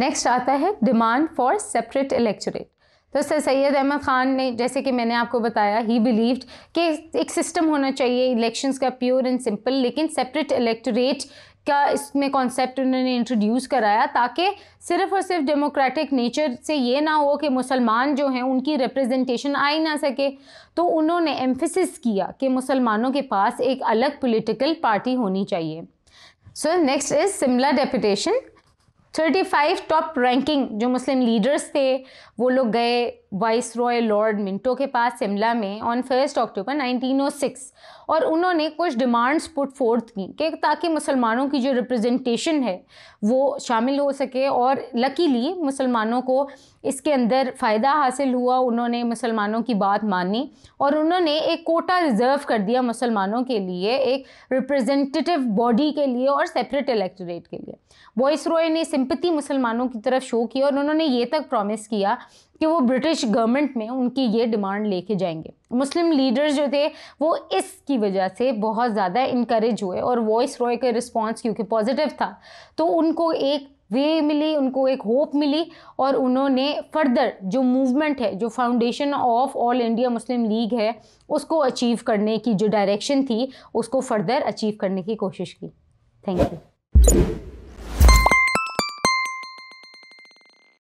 next आता है demand for separate electorate तो सर सैयद अहमद ख़ान ने जैसे कि मैंने आपको बताया ही बिलीव्ड कि एक सिस्टम होना चाहिए इलेक्शंस का प्योर एंड सिंपल लेकिन सेपरेट इलेक्टोरेट का इसमें कॉन्सेप्ट उन्होंने इंट्रोड्यूस कराया ताकि सिर्फ और सिर्फ डेमोक्रेटिक नेचर से ये ना हो कि मुसलमान जो हैं उनकी रिप्रेजेंटेशन आ ही ना सके तो उन्होंने एम्फिसिस किया कि मुसलमानों के पास एक अलग पोलिटिकल पार्टी होनी चाहिए so next is Simla deputation thirty five top ranking जो मुस्लिम लीडर्स थे वो लोग गए वाइस रॉय लॉर्ड मिंटो के पास शिमला में ऑन फर्स्ट अक्टूबर 1906 और उन्होंने कुछ डिमांड्स पुट फोर्थ की कि ताकि मुसलमानों की जो रिप्रेजेंटेशन है वो शामिल हो सके और लकीली मुसलमानों को इसके अंदर फ़ायदा हासिल हुआ उन्होंने मुसलमानों की बात मानी और उन्होंने एक कोटा रिज़र्व कर दिया मुसलमानों के लिए एक रिप्रेजेंटेटिव बॉडी के लिए और सेपरेट इलेक्टोरेट के लिए वॉइस रॉय ने सिंपति मुसलमानों की तरफ शो की और उन्होंने ये तक प्रॉमिस किया कि वो ब्रिटिश गवर्नमेंट में उनकी ये डिमांड लेके जाएंगे मुस्लिम लीडर्स जो थे वो इसकी वजह से बहुत ज़्यादा इनक्रेज हुए और वॉइस रॉय का रिस्पॉन्स क्योंकि पॉजिटिव था तो उनको एक वे मिली उनको एक होप मिली और उन्होंने फर्दर जो मूवमेंट है जो foundation of All India Muslim League है उसको अचीव करने की जो डायरेक्शन थी उसको फर्दर अचीव करने की कोशिश की थैंक यू